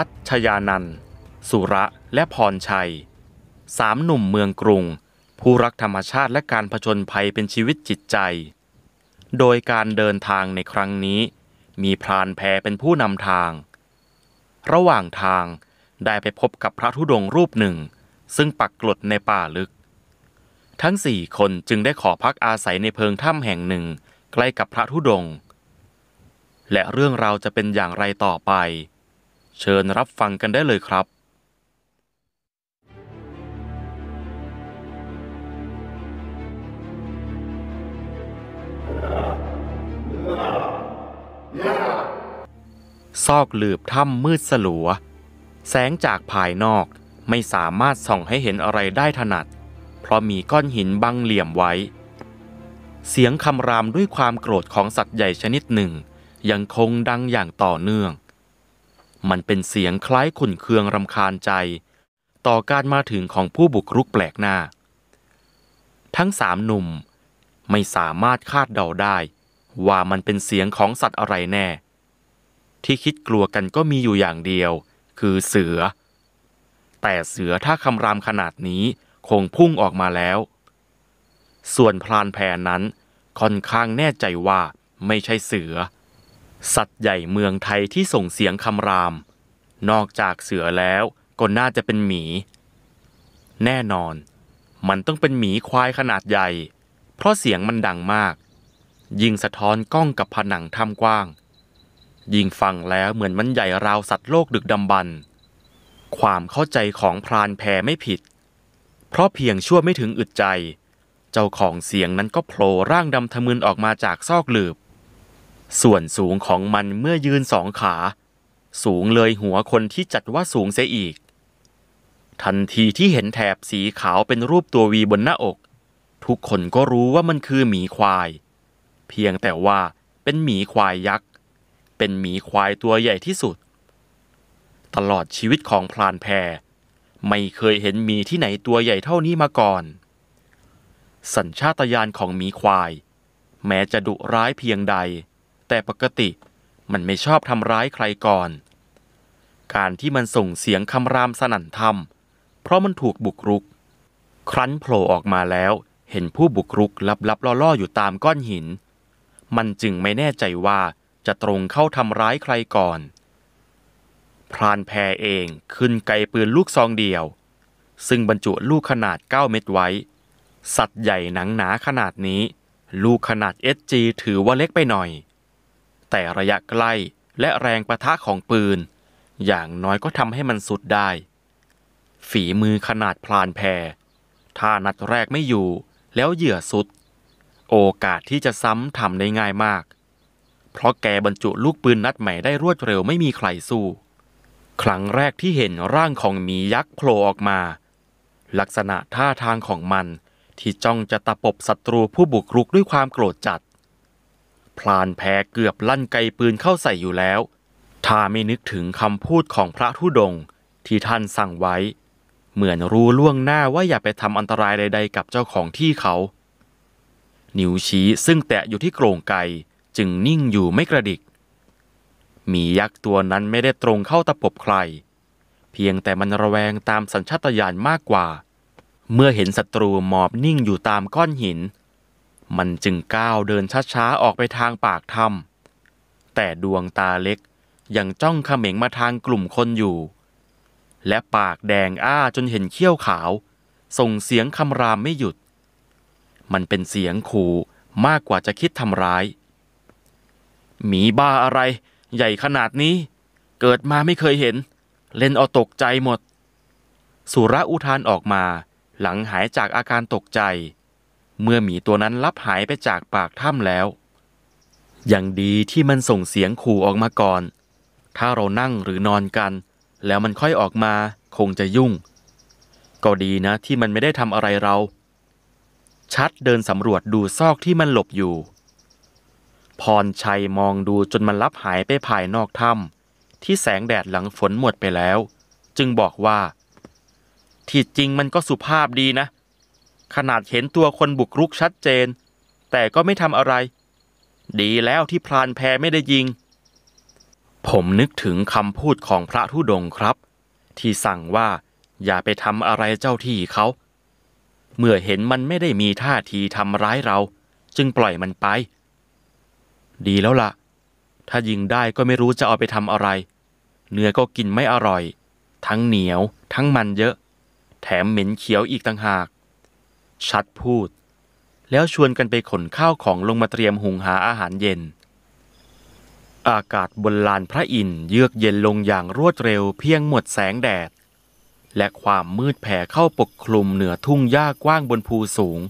ัดชยานันสุระและพรชัย สามหนุ่มเมืองกรุง ผู้รักธรรมชาติและการผจญภัยเป็นชีวิตจิตใจ โดยการเดินทางในครั้งนี้ มีพรานแพเป็นผู้นำทาง ระหว่างทางได้ไปพบกับพระธุดงรูปหนึ่ง ซึ่งปักกลดในป่าลึก ทั้งสี่คนจึงได้ขอพักอาศัยในเพิงถ้ำแห่งหนึ่ง ใกล้กับพระธุดงและเรื่องราวจะเป็นอย่างไรต่อไปเชิญรับฟังกันได้เลยครับ ซอกหลืบถ้ำมืดสลัว แสงจากภายนอกไม่สามารถส่องให้เห็นอะไรได้ถนัด เพราะมีก้อนหินบังเหลี่ยมไว้ เสียงคำรามด้วยความโกรธของสัตว์ใหญ่ชนิดหนึ่ง ยังคงดังอย่างต่อเนื่องมันเป็นเสียงคล้ายขุนเคืองรำคาญใจ ต่อการมาถึงของผู้บุกรุกแปลกหน้า ทั้งสามหนุ่ม ไม่สามารถคาดเดาได้ ว่ามันเป็นเสียงของสัตว์อะไรแน่ ที่คิดกลัวกันก็มีอยู่อย่างเดียว คือเสือ แต่เสือถ้าคำรามขนาดนี้คงพุ่งออกมาแล้ว ส่วนพลานแพรนั้นค่อนข้างแน่ใจว่าไม่ใช่เสือสัตว์ใหญ่เมืองไทยที่ส่งเสียงคำราม นอกจากเสือแล้วก็น่าจะเป็นหมี แน่นอนมันต้องเป็นหมีควายขนาดใหญ่ เพราะเสียงมันดังมาก ยิ่งสะท้อนกล้องกับผนังถ้ำกว้าง ยิ่งฟังแล้วเหมือนมันใหญ่ราวสัตว์โลกดึกดำบรรความเข้าใจของพรานแพไม่ผิด เพราะเพียงชั่วไม่ถึงอึดใจ เจ้าของเสียงนั้นก็โผล่ร่างดำทะมึนออกมาจากซอกหลืบส่วนสูงของมันเมื่อยืนสองขา สูงเลยหัวคนที่จัดว่าสูงเสียอีก ทันทีที่เห็นแถบสีขาวเป็นรูปตัววีบนหน้าอก ทุกคนก็รู้ว่ามันคือหมีควาย เพียงแต่ว่าเป็นหมีควายยักษ์เป็นหมีควายตัวใหญ่ที่สุด ตลอดชีวิตของพลานแพร ไม่เคยเห็นหมีที่ไหนตัวใหญ่เท่านี้มาก่อน สัญชาตญาณของหมีควาย แม้จะดุร้ายเพียงใดแต่ปกติมันไม่ชอบทำร้ายใครก่อน การที่มันส่งเสียงคำรามสนั่นธรรมเพราะมันถูกบุกรุก ครั้นโผล่ออกมาแล้วเห็นผู้บุกรุกลับลับล่อๆอยู่ตามก้อนหิน มันจึงไม่แน่ใจว่าจะตรงเข้าทำร้ายใครก่อนพรานแพรเองขึ้นไกปืนลูกซองเดียว ซึ่งบรรจุลูกขนาด 9 เม็ดไว้ สัตว์ใหญ่หนังหนาขนาดนี้ลูกขนาด SG ถือว่าเล็กไปหน่อยแต่ระยะใกล้และแรงประทะของปืน อย่างน้อยก็ทำให้มันสุดได้ ฝีมือขนาดพลานแพรถ้านัดแรกไม่อยู่แล้วเหยื่อสุด โอกาสที่จะซ้ำทำได้ง่ายมาก เพราะแกบรรจุลูกปืนนัดใหม่ได้รวดเร็วไม่มีใครสู้ ครั้งแรกที่เห็นร่างของหมียักษ์โผล่ออกมา ลักษณะท่าทางของมันที่จ้องจะตะปบศัตรูผู้บุกรุกด้วยความโกรธจัดพลานแพ้เกือบลั่นไกปืนเข้าใส่อยู่แล้ว ถ้าไม่นึกถึงคำพูดของพระธุดงที่ท่านสั่งไว้ เหมือนรู้ล่วงหน้าว่าอย่าไปทำอันตรายใดๆกับเจ้าของที่เขา นิ้วชี้ซึ่งแตะอยู่ที่โกรงไก่จึงนิ่งอยู่ไม่กระดิก มียักษ์ตัวนั้นไม่ได้ตรงเข้าตะปบใคร เพียงแต่มันระแวงตามสัญชาตญาณมากกว่า เมื่อเห็นศัตรูหมอบนิ่งอยู่ตามก้อนหินมันจึงก้าวเดินช้าๆ ออกไปทางปากถ้ำแต่ดวงตาเล็กยังจ้องเขม็งมาทางกลุ่มคนอยู่ และปากแดงอ้าจนเห็นเขี้ยวขาว ส่งเสียงคำรามไม่หยุด มันเป็นเสียงขู่มากกว่าจะคิดทำร้ายหมีบ้าอะไร ใหญ่ขนาดนี้ เกิดมาไม่เคยเห็น เล่นเอาตกใจหมด สุระอุทานออกมาหลังหายจากอาการตกใจเมื่อหมีตัวนั้นลับหายไปจากปากถ้ำแล้ว อย่างดีที่มันส่งเสียงขู่ออกมาก่อน ถ้าเรานั่งหรือนอนกัน แล้วมันค่อยออกมาคงจะยุ่ง ก็ดีนะ ที่มันไม่ได้ทำอะไรเรา ชัดเดินสำรวจดูซอกที่มันหลบอยู่ พรชัยมองดูจนมันลับหายไปภายนอกถ้ำที่แสงแดดหลังฝนหมดไปแล้ว จึงบอกว่า ที่จริงมันก็สุภาพดีนะขนาดเห็นตัวคนบุกรุกชัดเจน แต่ก็ไม่ทำอะไร ดีแล้วที่พรานแพไม่ได้ยิง ผมนึกถึงคำพูดของพระธุดงครับ ที่สั่งว่า อย่าไปทำอะไรเจ้าที่เขาเมื่อเห็นมันไม่ได้มีท่าทีทำร้ายเรา จึงปล่อยมันไป ดีแล้วละ่ะ ถ้ายิงได้ก็ไม่รู้จะเอาไปทำอะไรเนื้อก็กินไม่อร่อย ทั้งเหนียว ทั้งมันเยอะ แถมเหม็นเขียวอีกต่างหากชัดพูด แล้วชวนกันไปขนข้าวของลงมาเตรียมหุงหาอาหารเย็น อากาศบนลานพระอินทร์เยือกเย็นลงอย่างรวดเร็วเพียงหมดแสงแดด และความมืดแผ่เข้าปกคลุมเหนือทุ่งหญ้ากว้างบนภูสูง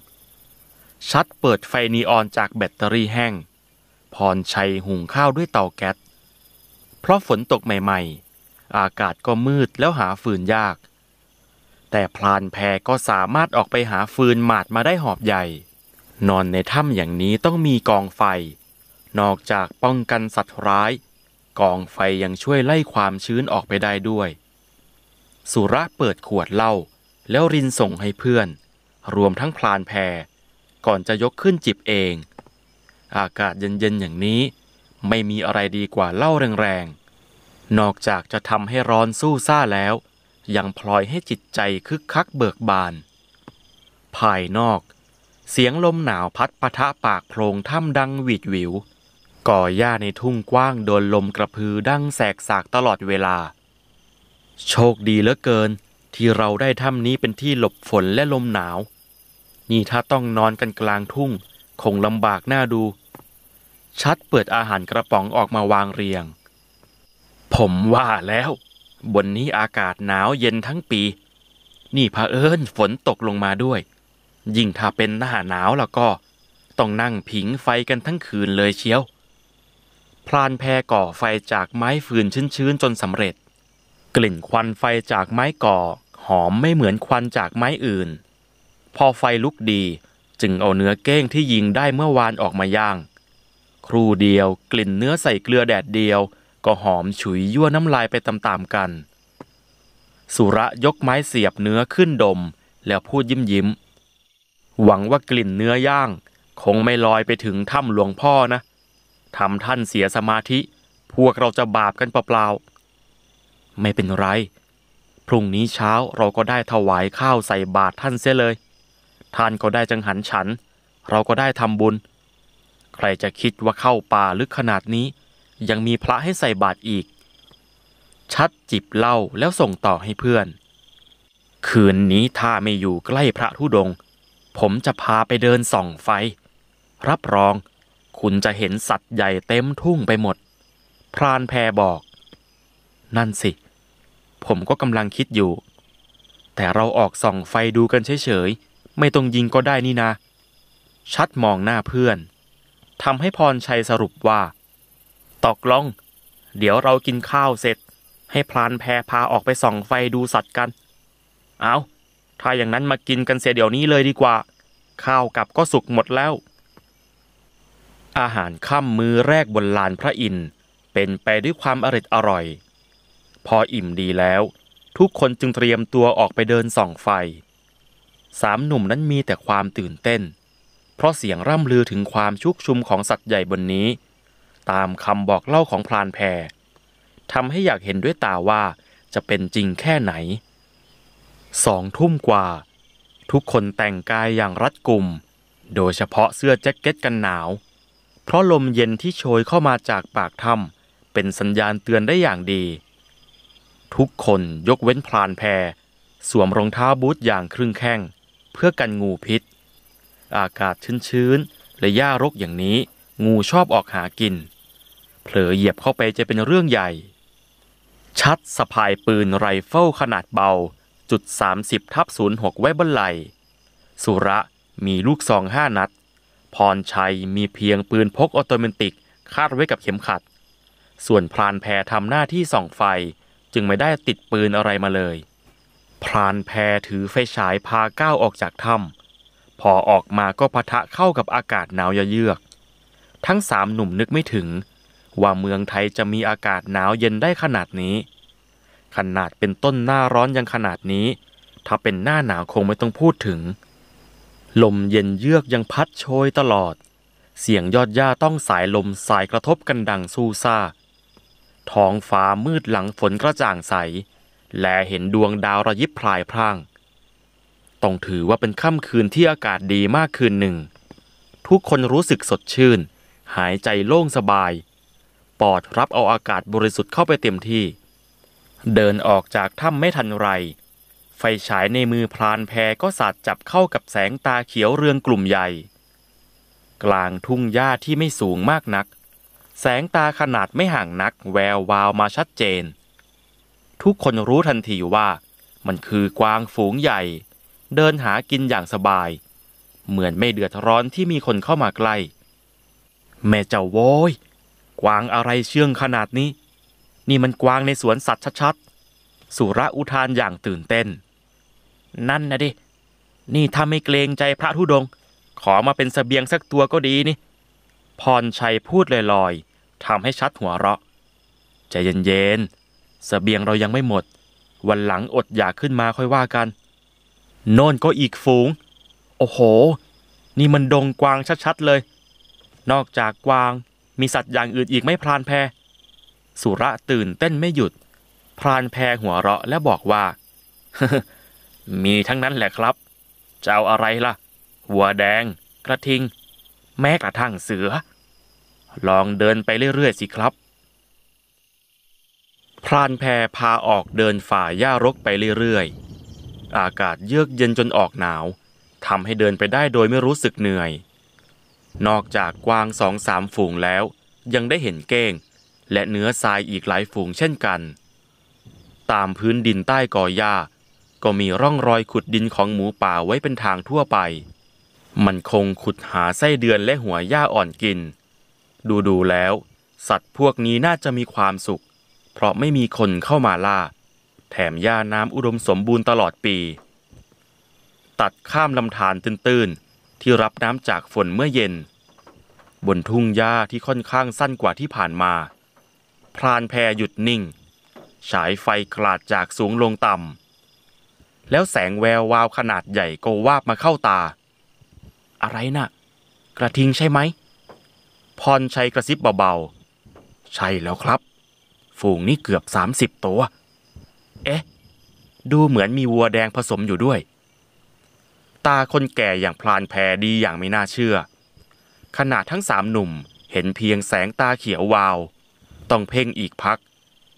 ชัดเปิดไฟนีออนจากแบตเตอรี่แห้ง พรชัยหุงข้าวด้วยเตาแก๊สเพราะฝนตกใหม่ๆ อากาศก็มืดแล้วหาฝืนยากแต่พลานแพก็สามารถออกไปหาฟืนหมาดมาได้หอบใหญ่ นอนในถ้ำอย่างนี้ต้องมีกองไฟ นอกจากป้องกันสัตว์ร้าย กองไฟยังช่วยไล่ความชื้นออกไปได้ด้วย สุระเปิดขวดเหล้าแล้วรินส่งให้เพื่อน รวมทั้งพลานแพก่อนจะยกขึ้นจิบเอง อากาศเย็นๆ อย่างนี้ไม่มีอะไรดีกว่าเหล้าแรงๆ นอกจากจะทำให้ร้อนสู้ซ่าแล้วยังพลอยให้จิตใจคึกคักเบิกบาน ภายนอก เสียงลมหนาวพัดปะทะปากโพรงถ้ำดังหวีดหวิว ก่อหญ้าในทุ่งกว้างโดนลมกระพือดังแสกสากตลอดเวลา โชคดีเหลือเกิน ที่เราได้ถ้ำนี้เป็นที่หลบฝนและลมหนาว นี่ถ้าต้องนอนกันกลางทุ่ง คงลำบากหน้าดู ชัดเปิดอาหารกระป๋องออกมาวางเรียง ผมว่าแล้วบนนี้อากาศหนาวเย็นทั้งปี นี่พระเอิญฝนตกลงมาด้วย ยิ่งถ้าเป็นหน้าหนาวแล้วก็ต้องนั่งผิงไฟกันทั้งคืนเลยเชียวพรานแพรก่อไฟจากไม้ฟืนชื้นๆจนสำเร็จ กลิ่นควันไฟจากไม้ก่อหอมไม่เหมือนควันจากไม้อื่น พอไฟลุกดีจึงเอาเนื้อเก้งที่ยิงได้เมื่อวานออกมาย่าง ครู่เดียวกลิ่นเนื้อใส่เกลือแดดเดียวก็หอมฉุยยั่วน้ำลายไปตามๆกัน สุระยกไม้เสียบเนื้อขึ้นดมแล้วพูดยิ้มยิ้ม หวังว่ากลิ่นเนื้อย่าง คงไม่ลอยไปถึงถ้ำหลวงพ่อนะ ทำท่านเสียสมาธิ พวกเราจะบาปกันเปล่าๆ ไม่เป็นไร พรุ่งนี้เช้าเราก็ได้ถวายข้าวใส่บาตรท่านเสียเลย ท่านก็ได้จังหันฉัน เราก็ได้ทำบุญ ใครจะคิดว่าเข้าป่าลึกขนาดนี้ยังมีพระให้ใส่บาตรอีก ชัดจิบเหล้าแล้วส่งต่อให้เพื่อน คืนนี้ถ้าไม่อยู่ใกล้พระธุดง ผมจะพาไปเดินส่องไฟ รับรอง คุณจะเห็นสัตว์ใหญ่เต็มทุ่งไปหมด พรานแพบอก นั่นสิ ผมก็กำลังคิดอยู่ แต่เราออกส่องไฟดูกันเฉยๆ ไม่ต้องยิงก็ได้นี่นะ ชัดมองหน้าเพื่อน ทำให้พรชัยสรุปว่าอกลงเดี๋ยวเรากินข้าวเสร็จ ให้พลานแพรพาออกไปส่องไฟดูสัตว์กัน เอา ถ้าอย่างนั้นมากินกันเสียเดี๋ยวนี้เลยดีกว่า ข้าวกับก็สุกหมดแล้ว อาหารค่ำมื้อแรกบนลานพระอินทร์เป็นไปด้วยความอริดอร่อย พออิ่มดีแล้ว ทุกคนจึงเตรียมตัวออกไปเดินส่องไฟ สามหนุ่มนั้นมีแต่ความตื่นเต้น เพราะเสียงร่ำลือถึงความชุกชุมของสัตว์ใหญ่บนนี้ตามคำบอกเล่าของพรานแพรทำให้อยากเห็นด้วยตาว่าจะเป็นจริงแค่ไหน สองทุ่มกว่า ทุกคนแต่งกายอย่างรัดกุมโดยเฉพาะเสื้อแจ็คเก็ตกันหนาว เพราะลมเย็นที่โชยเข้ามาจากปากถ้ำเป็นสัญญาณเตือนได้อย่างดี ทุกคนยกเว้นพรานแพร สวมรองเท้าบูทอย่างครึ่งแข้งเพื่อกันงูพิษ อากาศชื้นๆและหญ้ารกอย่างนี้งูชอบออกหากินเผลอเหยียบเข้าไปจะเป็นเรื่องใหญ่ ชัดสะพายปืนไรเฟิลขนาดเบาจุด 30 ทับศูนย์หกไว้บนไหล สุระมีลูกซองห้านัด พรชัย มีเพียงปืนพกออโตเมติกคาดไว้กับเข็มขัด ส่วนพรานแพรทำหน้าที่ส่องไฟจึงไม่ได้ติดปืนอะไรมาเลย พรานแพรถือไฟฉายพาก้าวออกจากถ้ำพอออกมาก็พะทะเข้ากับอากาศหนาวเยือก ทั้งสามหนุ่มนึกไม่ถึงว่าเมืองไทยจะมีอากาศหนาวเย็นได้ขนาดนี้ ขนาดเป็นต้นหน้าร้อนยังขนาดนี้ ถ้าเป็นหน้าหนาวคงไม่ต้องพูดถึง ลมเย็นเยือกยังพัดโชยตลอด เสียงยอดหญ้าต้องสายลมสายกระทบกันดังสู้ซ่า ท้องฟ้ามืดหลังฝนกระจ่างใส และเห็นดวงดาวระยิบพลายพร่าง ต้องถือว่าเป็นค่ำคืนที่อากาศดีมากคืนหนึ่ง ทุกคนรู้สึกสดชื่น หายใจโล่งสบายปอด รับเอาอากาศบริสุทธิ์เข้าไปเต็มที่ เดินออกจากถ้ำไม่ทันไร ไฟฉายในมือพลานแพก็สาดจับเข้ากับแสงตาเขียวเรืองกลุ่มใหญ่ กลางทุ่งหญ้าที่ไม่สูงมากนัก แสงตาขนาดไม่ห่างนัก แวววาวมาชัดเจน ทุกคนรู้ทันที ว่า มันคือกวางฝูงใหญ่ เดินหากินอย่างสบาย เหมือนไม่เดือดร้อนที่มีคนเข้ามาใกล้ แม่เจ้าโว้ยกวางอะไรเชื่องขนาดนี้ นี่มันกวางในสวนสัตว์ชัดๆสุระอุทานอย่างตื่นเต้น นั่นนะดินี่ถ้าไม่เกรงใจพระธุดง ขอมาเป็นสเสบียงสักตัวก็ดีนี่ พรชัยพูดลอยๆทำให้ชัดหัวเราะใจเย็นๆสเสบียงเรายังไม่หมด วันหลังอดอยากขึ้นมาค่อยว่ากัน โน่นก็อีกฝูง โอ้โห นี่มันดงกวางชัดๆเลย นอกจากกวางมีสัตว์อย่างอื่นอีกไม่พรานแพรสุระตื่นเต้นไม่หยุดพรานแพรหัวเราะและบอกว่ามีทั้งนั้นแหละครับจะเอาอะไรล่ะ หัวแดง กระทิง แม้กระทั่งเสือ ลองเดินไปเรื่อยๆสิครับพรานแพรพาออกเดินฝ่าหญ้ารกไปเรื่อยๆอากาศเยือกเย็นจนออกหนาวทำให้เดินไปได้โดยไม่รู้สึกเหนื่อยนอกจากกวางสองสามฝูงแล้ว ยังได้เห็นเก้ง และเนื้อทรายอีกหลายฝูงเช่นกัน ตามพื้นดินใต้กอหญ้า ก็มีร่องรอยขุดดินของหมูป่าไว้เป็นทางทั่วไป มันคงขุดหาไส้เดือนและหัวหญ้าอ่อนกิน ดูดูแล้ว สัตว์พวกนี้น่าจะมีความสุข เพราะไม่มีคนเข้ามาล่า แถมหญ้าน้ำอุดมสมบูรณ์ตลอดปี ตัดข้ามลำธารตื้นๆที่รับน้ำจากฝนเมื่อเย็น บนทุ่งหญ้าที่ค่อนข้างสั้นกว่าที่ผ่านมาพรานแพรหยุดนิ่งฉายไฟกลาดจากสูงลงต่ำแล้วแสงแวววาวขนาดใหญ่ก็วาบมาเข้าตา อะไรนะ่ะ กระทิงใช่ไหมพรชัยกระซิบเบาๆ ใช่แล้วครับ ฝูงนี้เกือบสามิบตัว เอ๊ะ ดูเหมือนมีวัวแดงผสมอยู่ด้วยตาคนแก่อย่างพลานแพรดีอย่างไม่น่าเชื่อขณะทั้งสามหนุ่มเห็นเพียงแสงตาเขียววาว ต้องเพ่งอีกพัก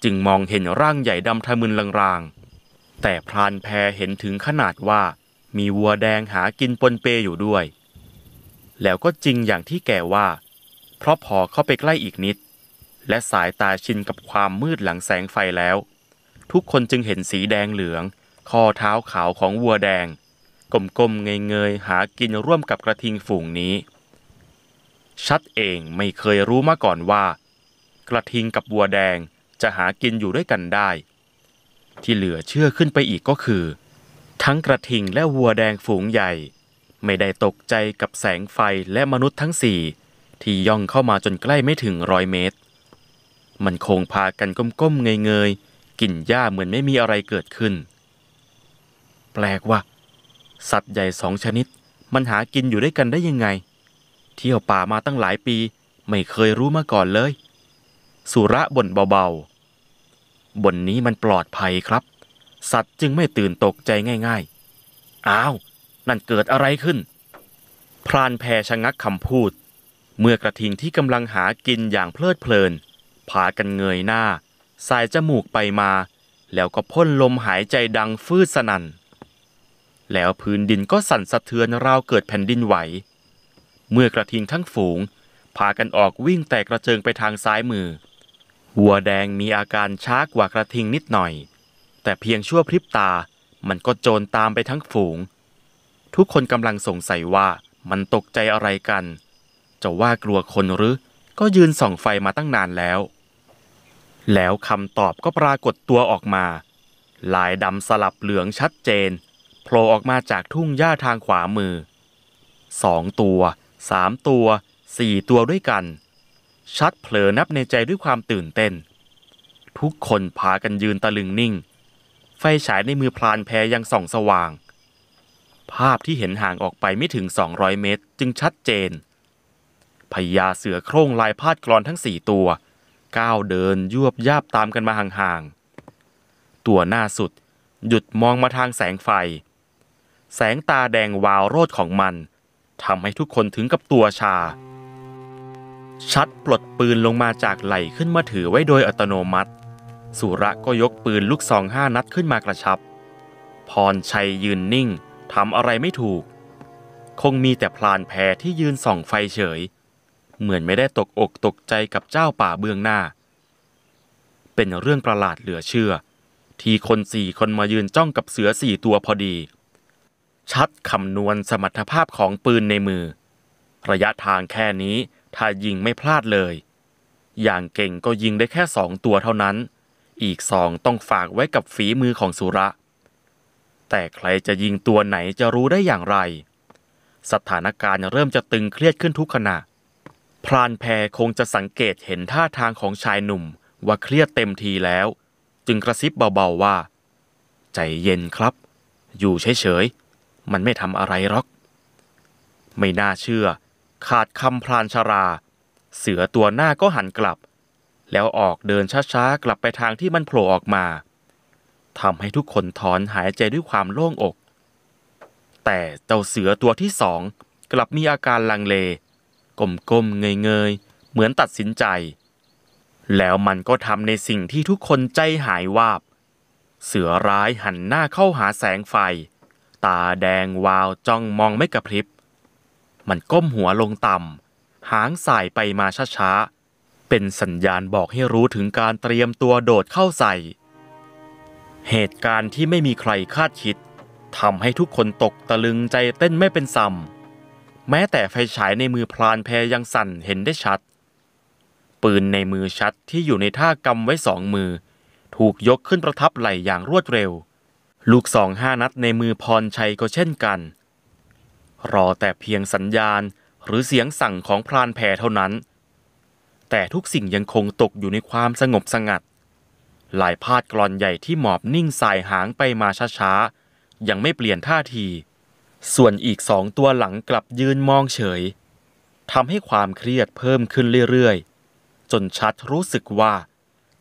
จึงมองเห็นร่างใหญ่ดำทะมึนลางๆ แต่พลานแพรเห็นถึงขนาดว่ามีวัวแดงหากินปนเปอยู่ด้วย แล้วก็จริงอย่างที่แกว่า เพราะพอเข้าไปใกล้อีกนิด และสายตาชินกับความมืดหลังแสงไฟแล้ว ทุกคนจึงเห็นสีแดงเหลืองข้อเท้าขาวของวัวแดงกลมๆเงยๆหากินร่วมกับกระทิงฝูงนี้ ชัดเองไม่เคยรู้มาก่อนว่า กระทิงกับบัวแดงจะหากินอยู่ด้วยกันได้ ที่เหลือเชื่อขึ้นไปอีกก็คือ ทั้งกระทิงและวัวแดงฝูงใหญ่ ไม่ได้ตกใจกับแสงไฟและมนุษย์ทั้งสี่ที่ย่องเข้ามาจนใกล้ไม่ถึงร้อยเมตร มันคงพากันก้มๆเงยๆ กินหญ้าเหมือนไม่มีอะไรเกิดขึ้น แปลกว่าสัตว์ใหญ่สองชนิด มันหากินอยู่ด้วยกันได้ยังไง เที่ยวป่ามาตั้งหลายปี ไม่เคยรู้มาก่อนเลย สุระบ่นเบาๆ บนนี้มันปลอดภัยครับ สัตว์จึงไม่ตื่นตกใจง่ายๆ อ้าว นั่นเกิดอะไรขึ้น พรานแพชะงักคำพูด เมื่อกระทิงที่กำลังหากินอย่างเพลิดเพลินผากันเงยหน้าสายจมูกไปมา แล้วก็พ่นลมหายใจดังฟืดสนั่นแล้วพื้นดินก็สั่นสะเทือนราวเกิดแผ่นดินไหว เมื่อกระทิงทั้งฝูงพากันออกวิ่งแตกกระเจิงไปทางซ้ายมือวัวแดงมีอาการช้ากว่ากระทิงนิดหน่อย แต่เพียงชั่วพริบตามันก็โจรตามไปทั้งฝูง ทุกคนกำลังสงสัยว่ามันตกใจอะไรกัน จะว่ากลัวคนหรือก็ยืนส่องไฟมาตั้งนานแล้ว แล้วคำตอบก็ปรากฏตัวออกมาลายดำสลับเหลืองชัดเจนโผล่ออกมาจากทุ่งหญ้าทางขวามือ สองตัว สามตัว สี่ตัวด้วยกัน ชัดเผลอนับในใจด้วยความตื่นเต้น ทุกคนพากันยืนตะลึงนิ่ง ไฟฉายในมือพลานแพยังส่องสว่าง ภาพที่เห็นห่างออกไปไม่ถึง 200 เมตรจึงชัดเจน พญาเสือโคร่งลายพาดกรอนทั้งสี่ตัว ก้าวเดินยวบยาบตามกันมาห่างๆ ตัวหน้าสุด หยุดมองมาทางแสงไฟแสงตาแดงวาวโรดของมันทำให้ทุกคนถึงกับตัวชา ชัดปลดปืนลงมาจากไหล่ขึ้นมาถือไว้โดยอัตโนมัติ สุระก็ยกปืนลูกซองห้านัดขึ้นมากระชับ พรชัยยืนนิ่งทำอะไรไม่ถูก คงมีแต่พลานแพที่ยืนส่องไฟเฉย เหมือนไม่ได้ตกอกตกใจกับเจ้าป่าเบื้องหน้า เป็นเรื่องประหลาดเหลือเชื่อ ที่คนสี่คนมายืนจ้องกับเสือสี่ตัวพอดีชัดคำนวณสมรรถภาพของปืนในมือ ระยะทางแค่นี้ ถ้ายิงไม่พลาดเลย อย่างเก่งก็ยิงได้แค่สองตัวเท่านั้น อีกสองต้องฝากไว้กับฝีมือของสุระ แต่ใครจะยิงตัวไหนจะรู้ได้อย่างไรสถานการณ์เริ่มจะตึงเครียดขึ้นทุกขณะ พรานแพรคงจะสังเกตเห็นท่าทางของชายหนุ่มว่าเครียดเต็มทีแล้ว จึงกระซิบเบาๆว่า ใจเย็นครับ อยู่เฉยๆมันไม่ทำอะไรหรอก ไม่น่าเชื่อ ขาดคำพรานชรา เสือตัวหน้าก็หันกลับ แล้วออกเดินช้าๆ กลับไปทางที่มันโผล่ออกมา ทำให้ทุกคนถอนหายใจด้วยความโล่งอก แต่เจ้าเสือตัวที่สอง กลับมีอาการลังเล ก้มๆเงยๆเหมือนตัดสินใจ แล้วมันก็ทำในสิ่งที่ทุกคนใจหายวาบ เสือร้ายหันหน้าเข้าหาแสงไฟตาแดงวาวจ้องมองไม่กระพริบ มันก้มหัวลงต่ำหางสายไปมาช้า ๆ เป็นสัญญาณบอกให้รู้ถึงการเตรียมตัวโดดเข้าใส่ เหตุการณ์ที่ไม่มีใครคาดคิดทำให้ทุกคนตกตะลึงใจเต้นไม่เป็นสัมแม้แต่ไฟฉายในมือพลานแพยังสั่นเห็นได้ชัด ปืนในมือชัดที่อยู่ในท่ากำไว้สองมือ ถูกยกขึ้นประทับไหลอย่างรวดเร็วลูกสองห้านัดในมือพรชัยก็เช่นกัน รอแต่เพียงสัญญาณหรือเสียงสั่งของพรานแผ่เท่านั้น แต่ทุกสิ่งยังคงตกอยู่ในความสงบสงัดลายพาดกรอนใหญ่ที่หมอบนิ่งสายหางไปมาช้าๆ ยังไม่เปลี่ยนท่าที ส่วนอีกสองตัวหลังกลับยืนมองเฉยทำให้ความเครียดเพิ่มขึ้นเรื่อยๆ จนชัดรู้สึกว่า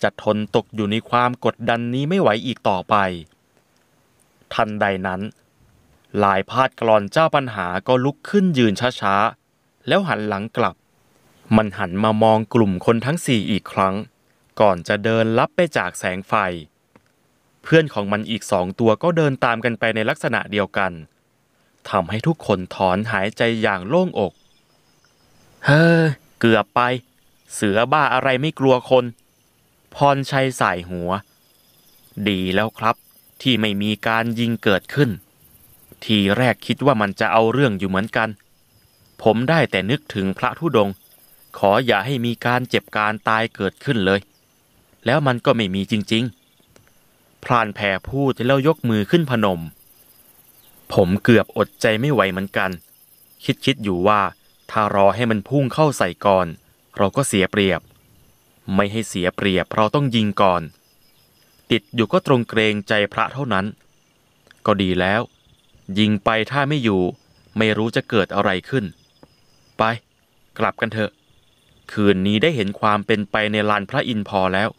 จะทนตกอยู่ในความกดดันนี้ไม่ไหวอีกต่อไปทันใดนั้นลายพาดกรอนเจ้าปัญหาก็ลุกขึ้นยืนช้าๆแล้วหันหลังกลับ มันหันมามองกลุ่มคนทั้งสี่อีกครั้ง ก่อนจะเดินลับไปจากแสงไฟ เพื่อนของมันอีกสองตัวก็เดินตามกันไปในลักษณะเดียวกันทำให้ทุกคนถอนหายใจอย่างโล่งอก เฮ้อเกือบไป เสือบ้าอะไรไม่กลัวคน พรชัยสายหัว ดีแล้วครับที่ไม่มีการยิงเกิดขึ้น ทีแรกคิดว่ามันจะเอาเรื่องอยู่เหมือนกัน ผมได้แต่นึกถึงพระธุดง ขออย่าให้มีการเจ็บการตายเกิดขึ้นเลย แล้วมันก็ไม่มีจริงๆ พรานแผ่พูดแล้วยกมือขึ้นพนม ผมเกือบอดใจไม่ไหวเหมือนกัน คิดคิดอยู่ว่า ถ้ารอให้มันพุ่งเข้าใส่ก่อน เราก็เสียเปรียบ ไม่ให้เสียเปรียบเราต้องยิงก่อนติดอยู่ก็ตรงเกรงใจพระเท่านั้น ก็ดีแล้ว ยิงไปถ้าไม่อยู่ ไม่รู้จะเกิดอะไรขึ้น ไป กลับกันเถอะคืนนี้ได้เห็นความเป็นไปในลานพระอินทร์พอแล้ว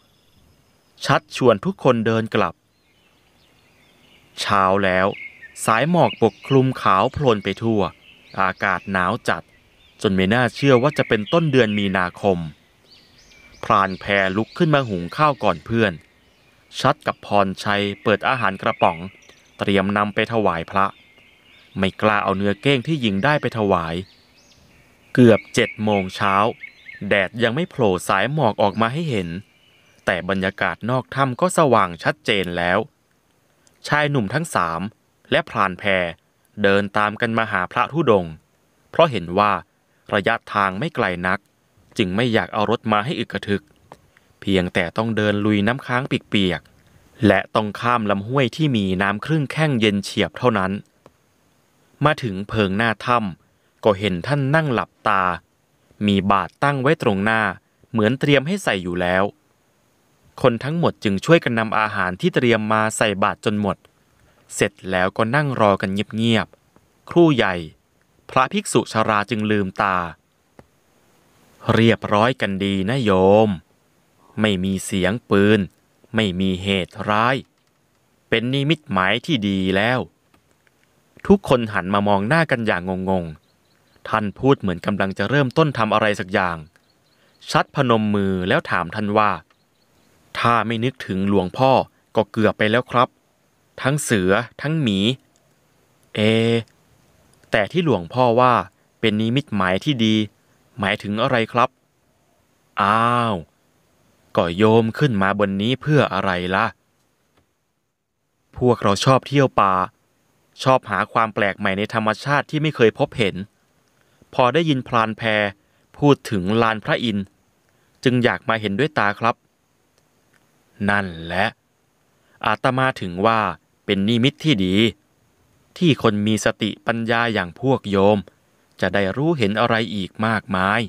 ชัดชวนทุกคนเดินกลับเช้าแล้ว สายหมอกปกคลุมขาวโพลนไปทั่ว อากาศหนาวจัด จนไม่น่าเชื่อว่าจะเป็นต้นเดือนมีนาคม พรานแพรลุกขึ้นมาหุงข้าวก่อนเพื่อนชัดกับพรชัยเปิดอาหารกระป๋อง เตรียมนำไปถวายพระ ไม่กล้าเอาเนื้อเก้งที่ยิงได้ไปถวาย เกือบเจ็ดโมงเช้า แดดยังไม่โผล่สายหมอกออกมาให้เห็น แต่บรรยากาศนอกถ้ำก็สว่างชัดเจนแล้ว ชายหนุ่มทั้งสามและพรานแพรเดินตามกันมาหาพระธุดง เพราะเห็นว่าระยะทางไม่ไกลนัก จึงไม่อยากเอารถมาให้อึกระทึกเพียงแต่ต้องเดินลุยน้ำค้างเปียกๆและต้องข้ามลำห้วยที่มีน้ำครึ่งแข้งเย็นเฉียบเท่านั้น มาถึงเพิงหน้าถ้ำก็เห็นท่านนั่งหลับตา มีบาทตั้งไว้ตรงหน้าเหมือนเตรียมให้ใส่อยู่แล้ว คนทั้งหมดจึงช่วยกันนำอาหารที่เตรียมมาใส่บาตรจนหมด เสร็จแล้วก็นั่งรอกันเงียบๆครู่ใหญ่ พระภิกษุชาราจึงลืมตา เรียบร้อยกันดีนะโยมไม่มีเสียงปืนไม่มีเหตุร้าย เป็นนิมิตหมายที่ดีแล้ว ทุกคนหันมามองหน้ากันอย่างงงๆท่านพูดเหมือนกำลังจะเริ่มต้นทำอะไรสักอย่าง ชัดพนมมือแล้วถามท่านว่า ถ้าไม่นึกถึงหลวงพ่อก็เกือบไปแล้วครับ ทั้งเสือทั้งหมี เอ แต่ที่หลวงพ่อว่า เป็นนิมิตหมายที่ดี หมายถึงอะไรครับ อ้าวก็โยมขึ้นมาบนนี้เพื่ออะไรละ่ะ พวกเราชอบเที่ยวป่า ชอบหาความแปลกใหม่ในธรรมชาติที่ไม่เคยพบเห็น พอได้ยินพลานแพรพูดถึงลานพระอินทร์จึงอยากมาเห็นด้วยตาครับ นั่นแหละ อาตมาถึงว่าเป็นนิมิตที่ดี ที่คนมีสติปัญญาอย่างพวกโยม จะได้รู้เห็นอะไรอีกมากมาย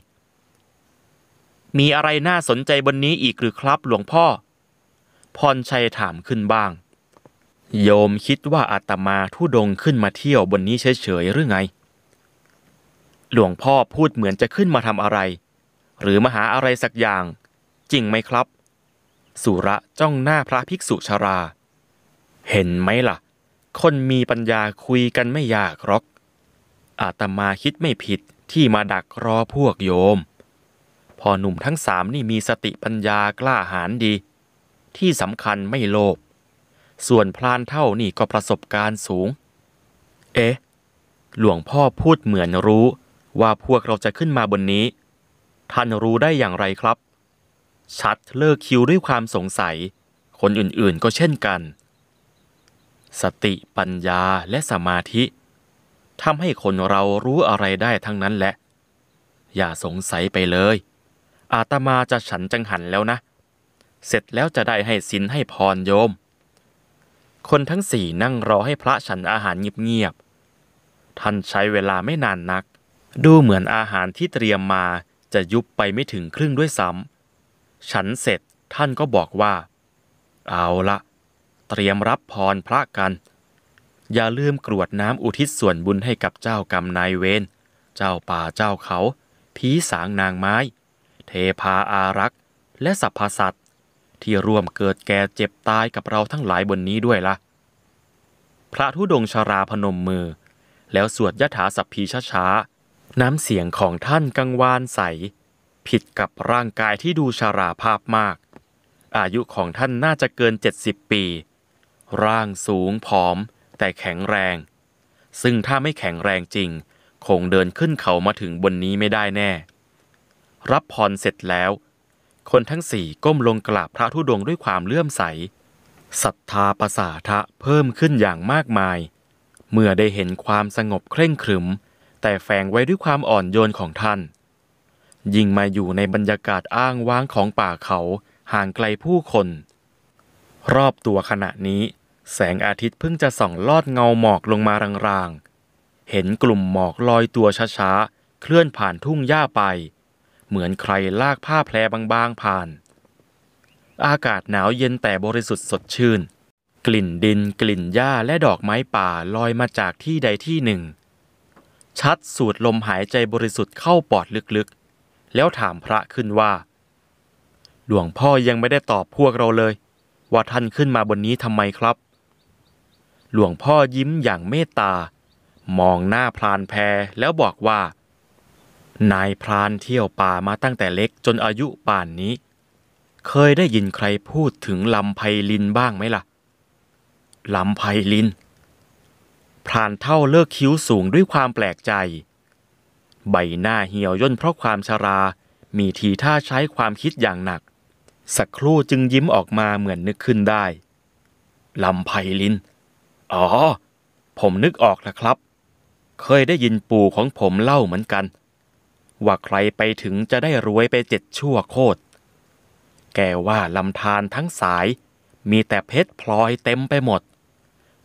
มีอะไรน่าสนใจบนนี้อีกหรือครับ หลวงพ่อ พรชัยถามขึ้นบ้าง โยมคิดว่าอาตมาทุดงขึ้นมาเที่ยวบนนี้เฉยๆหรือไง หลวงพ่อพูดเหมือนจะขึ้นมาทำอะไร หรือมาหาอะไรสักอย่าง จริงไหมครับ สุระจ้องหน้าพระภิกษุชรา เห็นไหมล่ะ คนมีปัญญาคุยกันไม่ยากหรอกอาตมาคิดไม่ผิดที่มาดักรอพวกโยมพ่อหนุ่มทั้งสามนี่มีสติปัญญากล้าหาญดี ที่สำคัญไม่โลภส่วนพลานเท่านี่ก็ประสบการณ์สูง เอ๊ะ หลวงพ่อพูดเหมือนรู้ว่าพวกเราจะขึ้นมาบนนี้ ท่านรู้ได้อย่างไรครับชัดเลิกคิวด้วยความสงสัย คนอื่นๆก็เช่นกัน สติปัญญาและสมาธิทำให้คนเรารู้อะไรได้ทั้งนั้นแหละ อย่าสงสัยไปเลยอาตมาจะฉันจังหันแล้วนะ เสร็จแล้วจะได้ให้สินให้พรโยม คนทั้งสี่นั่งรอให้พระฉันอาหารเงียบๆ ท่านใช้เวลาไม่นานนัก ดูเหมือนอาหารที่เตรียมมาจะยุบไปไม่ถึงครึ่งด้วยซ้ำฉันเสร็จท่านก็บอกว่า เอาละ เตรียมรับพรพระกัน อย่าลืมกรวดน้ำอุทิศส่วนบุญให้กับเจ้ากรรมนายเวร เจ้าป่าเจ้าเขา ผีสางนางไม้เทพาอารักษ์ และสรรพสัตว์ที่ร่วมเกิดแก่เจ็บตายกับเราทั้งหลายบนนี้ด้วยละ่ะ พระธุดงชาราพนมมือ แล้วสวดยถาสัพพีช้าช้าน้ำเสียงของท่านกังวานใส ผิดกับร่างกายที่ดูชาราภาพมาก อายุของท่านน่าจะเกินเจสิบปี ร่างสูง ผอม แต่แข็งแรง ซึ่งถ้าไม่แข็งแรงจริง คงเดินขึ้นเขามาถึงบนนี้ไม่ได้แน่รับพรเสร็จแล้ว คนทั้งสี่ก้มลงกราบพระธุดงด้วยความเลื่อมใส ศรัทธาประสาทะเพิ่มขึ้นอย่างมากมาย เมื่อได้เห็นความสงบเคร่งครึม แต่แฝงไว้ด้วยความอ่อนโยนของท่าน ยิ่งมาอยู่ในบรรยากาศอ้างว้างของป่าเขาห่างไกลผู้คน รอบตัวขณะนี้ แสงอาทิตย์เพิ่งจะส่องลอดเงาหมอกลงมารางๆ เห็นกลุ่มหมอกลอยตัวช้าๆ เคลื่อนผ่านทุ่งหญ้าไปเหมือนใครลากผ้าแพรบางๆผ่าน อากาศหนาวเย็นแต่บริสุทธิ์สดชื่น กลิ่นดินกลิ่นหญ้าและดอกไม้ป่าลอยมาจากที่ใดที่หนึ่ง ชัดสูดลมหายใจบริสุทธิ์เข้าปอดลึก ๆ แล้วถามพระขึ้นว่า หลวงพ่อยังไม่ได้ตอบพวกเราเลย ว่าท่านขึ้นมาบนนี้ทำไมครับ หลวงพ่อยิ้มอย่างเมตตา มองหน้าพรานแพรแล้วบอกว่านายพรานเที่ยวป่ามาตั้งแต่เล็กจนอายุป่านนี้ เคยได้ยินใครพูดถึงลำไพลินบ้างไหมล่ะลำไพลินพรานเท่าเลิกคิ้วสูงด้วยความแปลกใจ ใบหน้าเหี่ยวย่นเพราะความชารา มีทีท่าใช้ความคิดอย่างหนัก สักครู่จึงยิ้มออกมาเหมือนนึกขึ้นได้ลำไพลินอ๋อ ผมนึกออกแล้วครับ เคยได้ยินปู่ของผมเล่าเหมือนกันว่าใครไปถึงจะได้รวยไปเจ็ดชั่วโคตร แกว่าลำธารทั้งสาย มีแต่เพชรพลอยเต็มไปหมด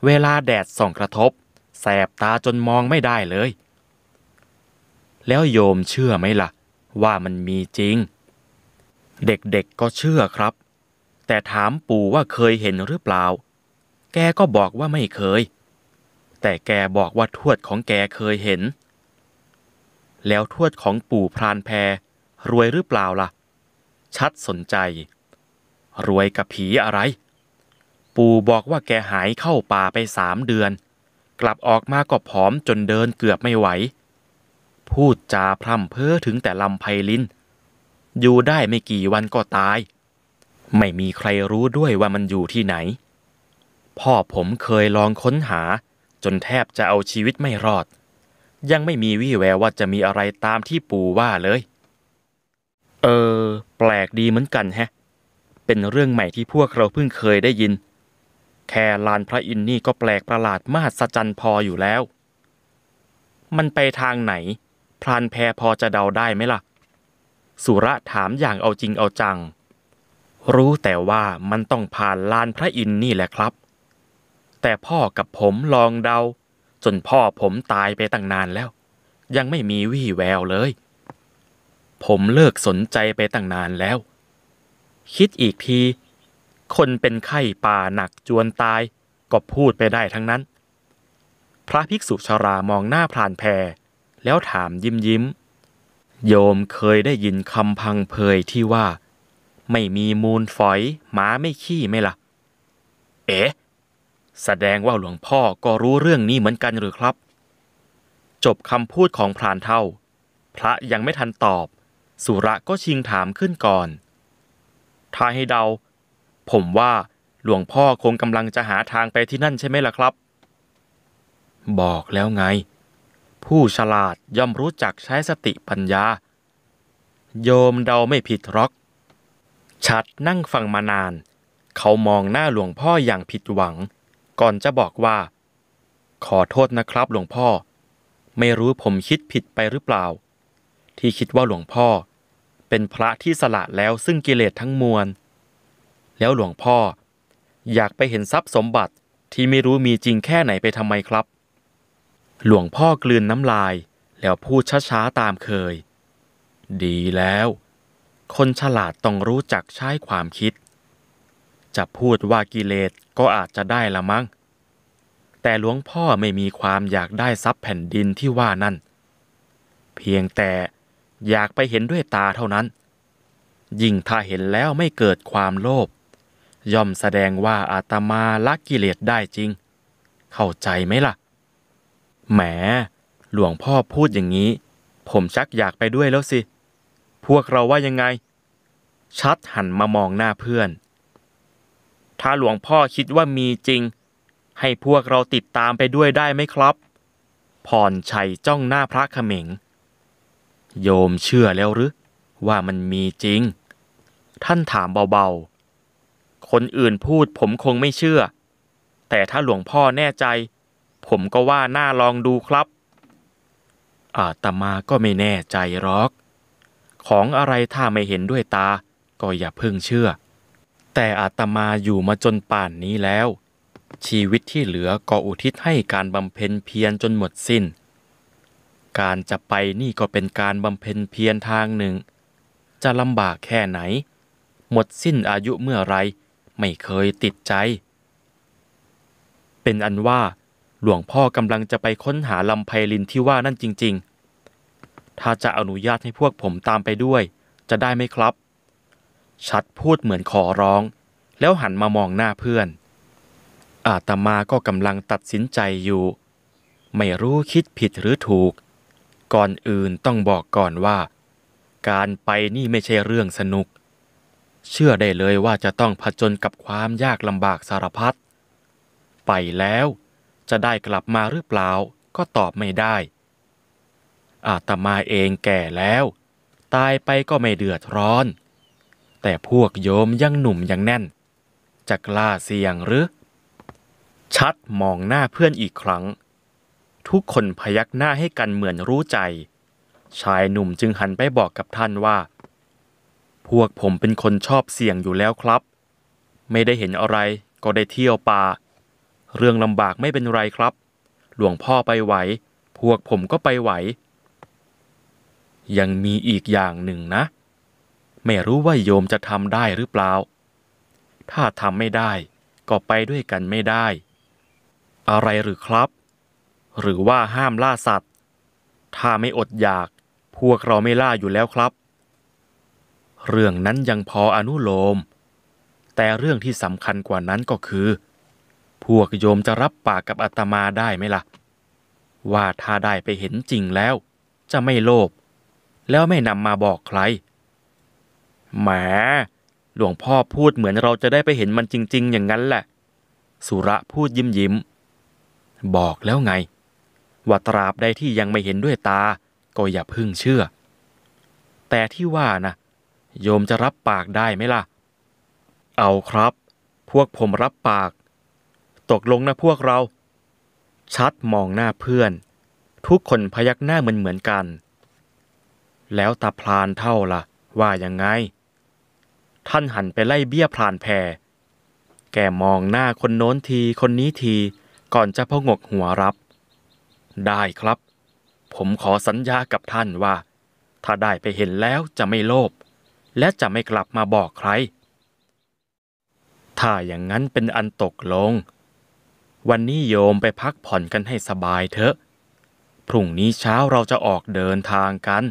เวลาแดดส่องกระทบ แสบตาจนมองไม่ได้เลย แล้วโยมเชื่อไหมละ่ะ ว่ามันมีจริง เด็กๆก็เชื่อครับ แต่ถามปู่ว่าเคยเห็นหรือเปล่า แกก็บอกว่าไม่เคย แต่แกบอกว่าทวดของแกเคยเห็นแล้วทวดของปู่พรานแพรรวยหรือเปล่าละ่ะ ชัดสนใจ รวยกับผีอะไร ปู่บอกว่าแกหายเข้าป่าไปสามเดือน กลับออกมาก็ผอมจนเดินเกือบไม่ไหว พูดจาพร่ำเพ้อถึงแต่ลำไพลินอยู่ได้ไม่กี่วันก็ตาย ไม่มีใครรู้ด้วยว่ามันอยู่ที่ไหน พ่อผมเคยลองค้นหาจนแทบจะเอาชีวิตไม่รอดยังไม่มีวี่แววว่าจะมีอะไรตามที่ปู่ว่าเลย เออ แปลกดีเหมือนกันแฮะ เป็นเรื่องใหม่ที่พวกเราเพิ่งเคยได้ยิน แค่ลานพระอินทร์นี่ก็แปลกประหลาด มหัศจรรย์พออยู่แล้ว มันไปทางไหน พรานแพรพอจะเดาได้ไหมล่ะ สุระถามอย่างเอาจริงเอาจัง รู้แต่ว่ามันต้องผ่านลานพระอินทร์นี่แหละครับ แต่พ่อกับผมลองเดาส่วนพ่อผมตายไปตั้งนานแล้ว ยังไม่มีวี่แววเลย ผมเลิกสนใจไปตั้งนานแล้ว คิดอีกที คนเป็นไข้ป่าหนักจวนตาย ก็พูดไปได้ทั้งนั้น พระภิกษุชรามองหน้าพรานแพร แล้วถามยิ้มยิ้ม โยมเคยได้ยินคำพังเพยที่ว่า ไม่มีมูลฝอยหมาไม่ขี้ไหมละ่ะ เอ๊ะแสดงว่าหลวงพ่อก็รู้เรื่องนี้เหมือนกันหรือครับ จบคำพูดของพรานเท่า พระยังไม่ทันตอบ สุระก็ชิงถามขึ้นก่อน ทายให้เดา ผมว่าหลวงพ่อคงกำลังจะหาทางไปที่นั่นใช่ไหมล่ะครับ บอกแล้วไง ผู้ฉลาดย่อมรู้จักใช้สติปัญญา โยมเดาไม่ผิดหรอกชัดนั่งฟังมานาน เขามองหน้าหลวงพ่ออย่างผิดหวังก่อนจะบอกว่า ขอโทษนะครับหลวงพ่อไม่รู้ผมคิดผิดไปหรือเปล่า ที่คิดว่าหลวงพ่อ เป็นพระที่สละแล้วซึ่งกิเลสทั้งมวลแล้วหลวงพ่อ อยากไปเห็นทรัพย์สมบัติที่ไม่รู้มีจริงแค่ไหนไปทำไมครับ หลวงพ่อกลืนน้ำลายแล้วพูดช้า ๆ ตามเคย ดีแล้ว คนฉลาดต้องรู้จักใช้ความคิดจะพูดว่ากิเลสก็อาจจะได้ละมั้ง แต่หลวงพ่อไม่มีความอยากได้ทรัพย์แผ่นดินที่ว่านั่น เพียงแต่อยากไปเห็นด้วยตาเท่านั้น ยิ่งถ้าเห็นแล้วไม่เกิดความโลภ ย่อมแสดงว่าอาตมาละกิเลสได้จริง เข้าใจไหมล่ะ แหมหลวงพ่อพูดอย่างนี้ ผมชักอยากไปด้วยแล้วสิ พวกเราว่ายังไง ชัดหันมามองหน้าเพื่อนถ้าหลวงพ่อคิดว่ามีจริงให้พวกเราติดตามไปด้วยได้ไหมครับ พรชัยจ้องหน้าพระเขมงโยมเชื่อแล้วหรือ ว่ามันมีจริง ท่านถามเบาๆ คนอื่นพูดผมคงไม่เชื่อ แต่ถ้าหลวงพ่อแน่ใจ ผมก็ว่าน่าลองดูครับ อาตมาก็ไม่แน่ใจหรอก ของอะไรถ้าไม่เห็นด้วยตาก็อย่าเพิ่งเชื่อแต่อาตมาอยู่มาจนป่านนี้แล้ว ชีวิตที่เหลือก็อุทิศให้การบำเพ็ญเพียรจนหมดสิน้น การจะไปนี่ก็เป็นการบำเพ็ญเพียรทางหนึ่ง จะลำบากแค่ไหน หมดสิ้นอายุเมื่อไร ไม่เคยติดใจ เป็นอันว่าหลวงพ่อกำลังจะไปค้นหาลำไพลินที่ว่านั่นจริงๆ ถ้าจะอนุญาตให้พวกผมตามไปด้วยจะได้ไหมครับชัดพูดเหมือนขอร้อง แล้วหันมามองหน้าเพื่อน อาตมาก็กำลังตัดสินใจอยู่ ไม่รู้คิดผิดหรือถูก ก่อนอื่นต้องบอกก่อนว่า การไปนี่ไม่ใช่เรื่องสนุก เชื่อได้เลยว่าจะต้องผจญกับความยากลำบากสารพัดไปแล้วจะได้กลับมาหรือเปล่าก็ตอบไม่ได้ อาตมาเองแก่แล้ว ตายไปก็ไม่เดือดร้อนแต่พวกโยมยังหนุ่มยังแน่นจะกล้าเสี่ยงหรือชัดมองหน้าเพื่อนอีกครั้ง ทุกคนพยักหน้าให้กันเหมือนรู้ใจ ชายหนุ่มจึงหันไปบอกกับท่านว่า พวกผมเป็นคนชอบเสี่ยงอยู่แล้วครับ ไม่ได้เห็นอะไรก็ได้เที่ยวป่า เรื่องลำบากไม่เป็นไรครับ หลวงพ่อไปไหว พวกผมก็ไปไหว ยังมีอีกอย่างหนึ่งนะไม่รู้ว่าโยมจะทำได้หรือเปล่า ถ้าทำไม่ได้ก็ไปด้วยกันไม่ได้ อะไรหรือครับ หรือว่าห้ามล่าสัตว์ ถ้าไม่อดอยาก พวกเราไม่ล่าอยู่แล้วครับ เรื่องนั้นยังพออนุโลม แต่เรื่องที่สำคัญกว่านั้นก็คือ พวกโยมจะรับปากกับอาตมาได้ไหมละ่ะ ว่าถ้าได้ไปเห็นจริงแล้ว จะไม่โลภแล้วไม่นำมาบอกใครหมาหลวงพ่อพูดเหมือนเราจะได้ไปเห็นมันจริง ๆ อย่างนั้นแหละ สุระพูดยิ้มยิ้ม บอกแล้วไงว่าตราบใดที่ยังไม่เห็นด้วยตา ก็อย่าพึ่งเชื่อ แต่ที่ว่านะโยมจะรับปากได้ไหมล่ะ เอาครับ พวกผมรับปาก ตกลงนะ พวกเรา ชัดมองหน้าเพื่อน ทุกคนพยักหน้าเหมือนเหมือนกัน แล้วตาพลานเท่าล่ะ ว่ายังไงท่านหันไปไล่เบี้ยพลานแพรแกมองหน้าคนโน้นทีคนนี้ทีก่อนจะพงกหัวรับ ได้ครับ ผมขอสัญญากับท่านว่า ถ้าได้ไปเห็นแล้วจะไม่โลภและจะไม่กลับมาบอกใคร ถ้าอย่างนั้นเป็นอันตกลง วันนี้โยมไปพักผ่อนกันให้สบายเถอะ พรุ่งนี้เช้าเราจะออกเดินทางกัน